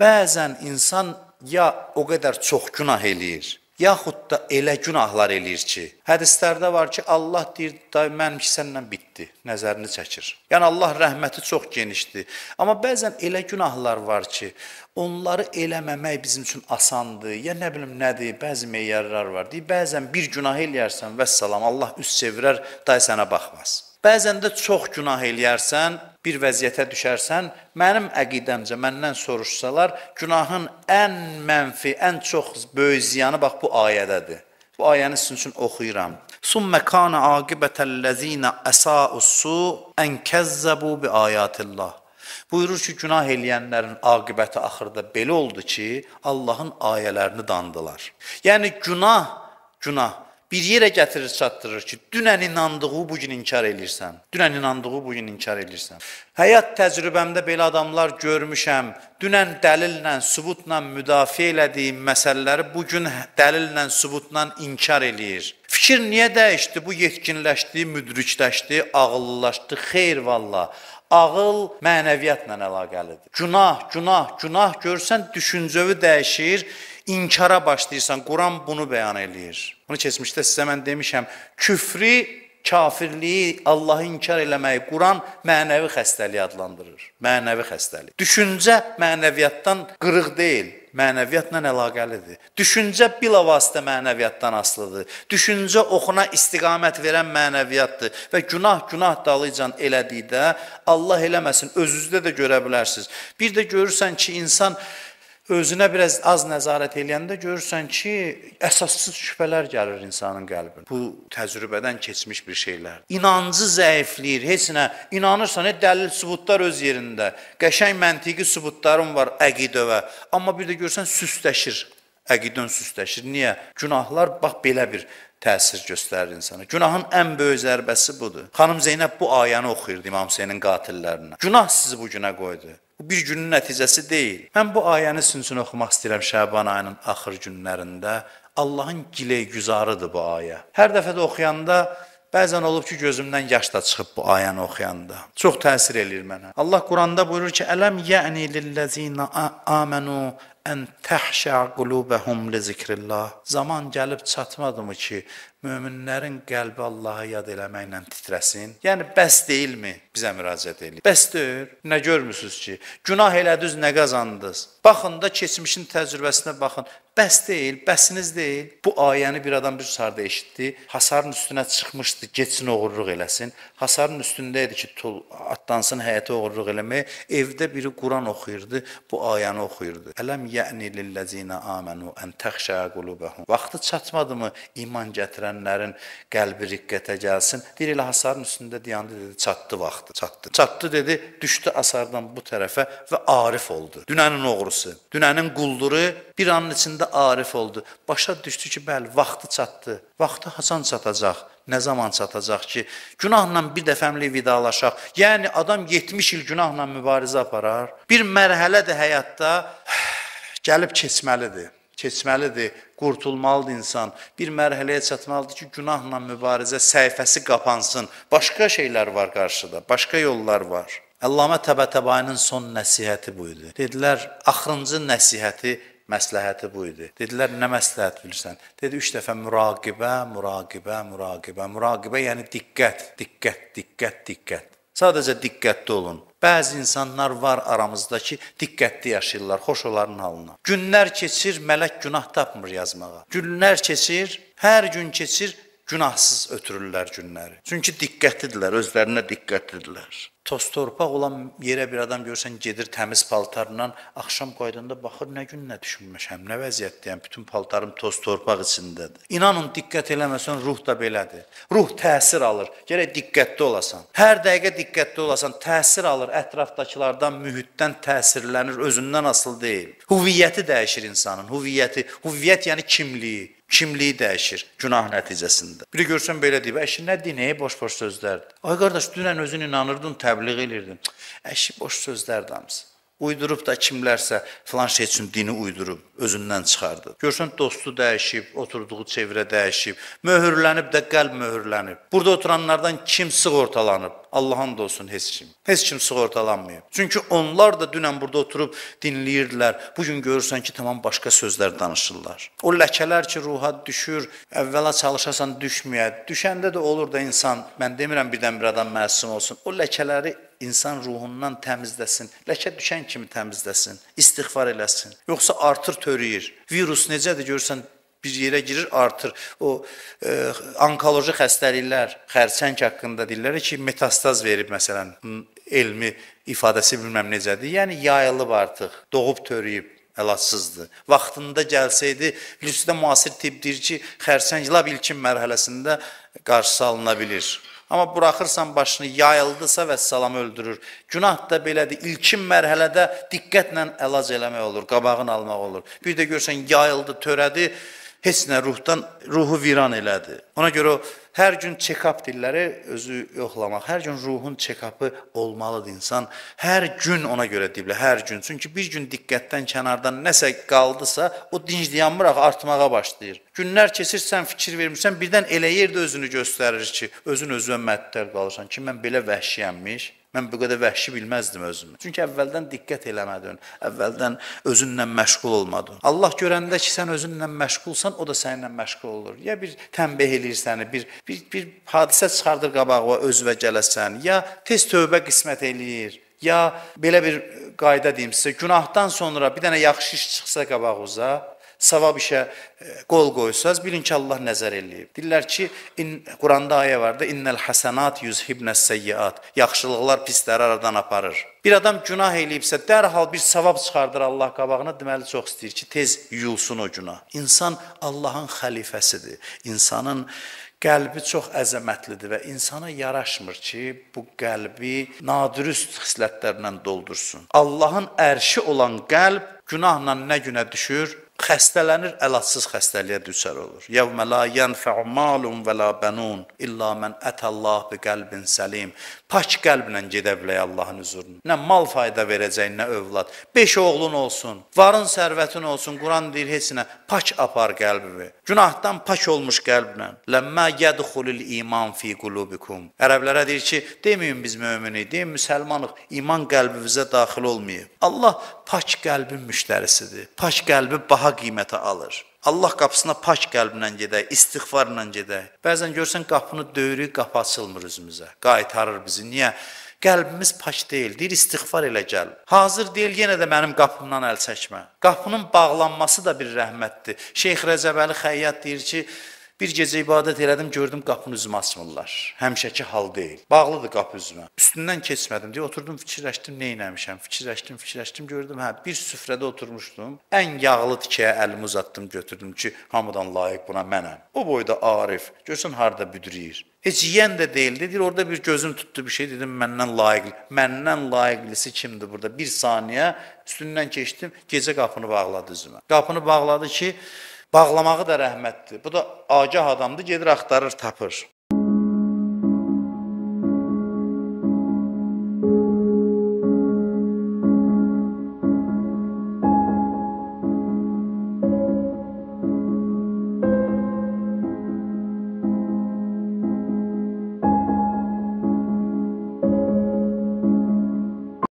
Bəzən insan ya o qədər çox günah eləyir, yaxud da elə günahlar eləyir ki, hədislərdə var ki, Allah deyir, "Day mənimki səndən bitdi." Nəzərini çəkir. Yəni Allah rəhməti çox genişdir. Amma bəzən elə günahlar var ki, onları eləməmək bizim üçün asandır. Ya nə bilim nədir, bəzi meyarlar var. Deyir, bəzən bir günah eləyərsən, vəssalam, Allah üz çevirər, day sənə baxmaz. Bəzən də çox günah eləyərsən, bir vəziyyətə düşərsən, mənim əqidəmcə məndən soruşsalar, günahın ən mənfi, ən çox böyük ziyanı bax bu ayədədir. Bu ayəni sizin üçün oxuyuram. Summa kana aqibatallaziina asa'us-su an kazzabu bi ayatillah. Buyurur ki, günah eləyənlərin aqibəti axırda belə oldu ki, Allahın ayələrini dandılar. Yəni günah, günah bir yerə gətirir, çatdırır ki, dünən inandığı bu gün inkar elirsən. Dünən inandığı bu gün inkar elirsən. Həyat təcrübəmdə belə adamlar görmüşəm. Dünən dəlillə, sübutla müdafiə elədiyim məsələləri bu gün dəlillə, sübutla inkar eləyir. Fikir niyə dəyişdi? Bu yetkinləşdi, müdrikləşdi, ağıllılaşdı. Xeyr valla. Ağıl mənəviyyatla əlaqəlidir. Günah, günah, günah görsən düşüncəvi dəyişir, inkara başlayırsan. Quran bunu bəyan eləyir. Bunu keçmişdə sizə mən demişəm, küfrü, kafirliyi, Allahı inkar eləməyi Quran mənəvi xəstəliyi adlandırır. Mənəvi xəstəlik. Düşüncə mənəviyyatdan qırıq deyil, mənəviyyatla əlaqəlidir. Düşüncə bilavasitə mənəviyyatdan asılıdır. Düşüncə oxuna istiqamət verən mənəviyyatdır və günah günah dalıcan elədikdə Allah eləməsin, özünüzdə də görə bilərsiniz. Bir də görürsən ki, insan özünə biraz az nəzarət eləyəndə görürsən ki, əsassız şübhələr gəlir insanın qəlbinə. Bu təcrübədən keçmiş bir şeylər. İnancı zəifləyir. Heç nə inanırsan, dəlil sübutlar öz yerində. Qəşəng məntiqi sübutların var əqidəvə. Amma bir də görsən süstləşir. Əqidən süstləşir. Niyə? Günahlar bax belə bir təsir göstərir insana. Günahın ən böyük zərbəsi budur. Xanım Zeynəb bu ayəni oxuyurdu İmam Hüseynin qatillərinə. Günah sizi bu günə qoydu. Bu bir günün nəticəsi deyil. Mən bu ayəni sizin oxumaq istəyirəm Şəban ayının axır günlərində. Allahın giley güzarıdır bu ayə. Hər dəfə də oxuyanda Bəzən olub ki, gözümdən yaş da çıxıb bu ayəni oxuyanda. Çox təsir eləyir mənə. Allah Quranda buyurur ki, "Ələm yə'ni lillezina amanu ən təhşə qulubəhum li zikrillah. Zaman gəlib çatmadımı ki, möminlərin qəlbi Allahı yad eləməklə titrəsin? Yəni bəs deyilmi bizə müraciət eləyir? Bəs deyil. Nə görmüsüz ki, günah elədiniz, nə qazandınız? Baxın da keçmişin təcrübəsinə baxın. Bəs deyil, bəsiniz deyil. Bu ayəni bir adam bir sarda eşitdi. Hasarın üstünə çıxmışdı, keçsin oğurluq eləsin. Hasarın üstündə idi ki, tul atlansın həyətə oğurluq eləməyə. Evdə biri Quran oxuyurdu, bu ayəni oxuyurdu. Ələm ya'ni lillezina amanu en takhsha qulubuhum. Vaxtı çatmadımı iman gətirənlərin qəlbi riqqətə gəlsin? Deyir elə hasarın üstündə dayandı dedi, çatdı vaxtı, çatdı. Çatdı dedi, düşdü asardan bu tərəfə və arif oldu. Dünənin oğrusu, dünənin qulduru bir anın içində arif oldu. Başa düşdü ki, bəli, vaxtı çatdı. Vaxtı hasan çatacaq nə zaman çatacaq ki, günahla bir dəfəmlik vidalaşaq. Yəni adam 70 il günahla mübarizə aparar. Bir mərhələdir həyatda gəlib keçməlidir. Keçməlidir, qurtulmalıdır insan. Bir mərhələyə çatmalıdır ki, günahla mübarizə səhifəsi qapansın. Başqa şeylər var qarşıda, başqa yollar var. Əllamə Təbətəbayinin son nəsihəti bu idi. Dedilər, axırıncı nəsihəti məsləhəti bu idi. Dedilər, nə məsləhət bilirsən? Dedi, 3 dəfə müraqibə, müraqibə, müraqibə, müraqibə, yəni diqqət, diqqət, diqqət, diqqət. Sadəcə diqqətli olun. Bəzi insanlar var aramızda ki, diqqətli yaşayırlar xoş onların halına. Günlər keçir, mələk günah tapmır yazmağa. Günlər keçir, hər gün keçir, günahsız ötürürlər günləri. Çünki diqqətlidirlər, özlərinə diqqətlidirlər toz torpaq olan yerə bir adam görsən gedir təmiz paltarla, axşam qayıdanda baxır nə gün nə düşünmüşəm, nə vəziyyətdəyəm, bütün paltarım toz torpaq içindədir. İnanın diqqət eləməsən ruh da belədir. Ruh təsir alır. Gərək diqqətli olasan. Hər dəqiqə diqqətli olasan, təsir alır ətrafdakılardan, mühitdən təsirlənir, özündən asılı deyil. Hüviyyəti dəyişir insanın. Hüviyyəti, hüviyyət yəni kimliyi kimliyi dəyişir günah nəticəsində. Biri görsən belə deyib, əşi nə dinəyə boş-boş sözlərdir. Ay qardaş, dünən özün inanırdın təbliğ təbliğ edirdim. Əşi boş sözlər damız. Uydurub da kimlərsə filan şey üçün dini uydurub, özündən çıxardı. Görsən dostu dəyişib, oturduğu çevrə dəyişib, möhürlənib də qəlb möhürlənib. Burada oturanlardan kim sığortalanıb? Allahın da olsun heç kim. Heç kim sığortalanmayıb. Çünki onlar da dünən burada oturub dinləyirdilər. Bu gün görürsən ki, tamam başqa sözlər danışırlar. O ləkələr ki, ruha düşür, əvvəla çalışasan düşməyə. Düşəndə də olur da insan, mən demirəm birdən-bir adam məsum olsun. O ləkələri insan ruhundan təmizləsin. Ləkə düşən kimi təmizləsin, istighfar eləsin. Yoxsa artır törəyir. Virus necədir görsən bir yerə girir, artır. O e, onkoloji xəstəliklər, xərçəng haqqında deyirlər ki, metastaz verib məsələn elmi ifadəsi bilməm necədir. Yəni yayılıb artıq, doğub törəyib əlacsızdır. Vaxtında gəlsəydi, xüsusilə müasir tibb deyir ki, xərçəng lab ilkin mərhələsində qarşısı alına bilir. Amma buraxırsan başını yayıldısa və salam öldürür. Günah da belədir. İlkin mərhələdə diqqətlə əlac eləmək olur, qabağını almaq olur. Bir də görsən yayıldı, törədi, heç nə ruhdan ruhu viran elədi. Ona görə o hər gün check-up dilləri özü yoxlamaq, hər gün ruhun check-upı olmalıdır insan. Hər gün ona görə deyiblər, hər gün. Çünki bir gün diqqətdən kənardan nəsə qaldısa, o dincliyənmir axı artmağa başlayır. Günlər keçir, sən fikir vermirsən, birdən elə yerdə özünü göstərir ki, özün özünə məttəl qalırsan ki, mən belə vəhşiyəmmiş. Mən bu qədər vəhşi bilməzdim özümü. Çünki əvvəldən diqqət eləmədin, əvvəldən özünlə məşğul olmadın. Allah görəndə ki, sən özünlə məşğulsan, o da səninlə məşğul olur. Ya bir tənbeh eləyir səni, bir bir bir hadisə çıxardır qabağına öz və gələsən, ya tez tövbə qismət eləyir. Ya belə bir qayda deyim sizə, günahdan sonra bir dənə yaxşı iş çıxsa qabağınıza, savab işə e, qol qoysanız, bilin ki, Allah nəzər eləyib. Deyirlər ki, in, Quranda ayə var da, innəl həsənat yüzhibnəs səyyiat. Yaxşılıqlar pisləri aradan aparır. Bir adam günah eləyibsə, dərhal bir savab çıxardır Allah qabağına, deməli çox istəyir ki, tez yuyulsun o günah. İnsan Allahın xəlifəsidir. İnsanın qəlbi çox əzəmətlidir və insana yaraşmır ki, bu qəlbi nadürüst xislətlərlə doldursun. Allahın ərşi olan qəlb günahla nə günə düşür? xəstələnir, əlacız xəstəliyə düçar olur. Yevmə la yenfa'u malun və la banun illa men atallah bi qalbin salim. Pak qəlblə gedə bilək Allahın huzuruna. Nə mal fayda verəcək, nə övlad. 5 oğlun olsun, varın sərvətin olsun. Quran deyir heçinə pak apar qəlbini. Günahdan pak olmuş qəlblə. Ləmmə yədxulul iman fi qulubikum. Ərəblərə deyir ki, deməyin biz möminik, deyin müsəlmanıq. İman qəlbimizə daxil olmayıb. Allah pak qəlbin müştərisidir. Pak qəlbi bahar baha qiymətə alır. Allah qapısına pak qəlblə gedək, istighfarla gedək. Bəzən görsən qapını döyürük, qapı açılmır üzümüzə. Qaytarır bizi. Niyə? Qəlbimiz pak deyil. Deyir istighfar elə gəl. Hazır deyil yenə də mənim qapımdan əl çəkmə. Qapının bağlanması da bir rəhmətdir. Şeyx Rəcəbəli Xəyyat deyir ki, Bir gecə ibadət elədim, gördüm qapını üzümə açmırlar. Həmişəki hal deyil. Bağlıdır qapı üzümə. Üstündən keçmədim deyə oturdum, fikirləşdim, nə etmişəm? Fikirləşdim, fikirləşdim, gördüm, hə, bir süfrədə oturmuşdum. Ən yağlı tikəyə əlimi uzatdım, götürdüm ki, hamıdan layiq buna mənəm. O boyda Arif, görsən harda büdrəyir. Heç yeyən də deyildi. Deyir, orada bir gözüm tutdu bir şey. Dedim, məndən layiq, məndən layiqlisi kimdir burada? Bir saniyə üstündən keçdim, gecə qapını bağladı üzümə. Qapını bağladı ki, Bağlamağı da rəhmətdir. Bu da agah adamdır, gedir axtarır, tapır.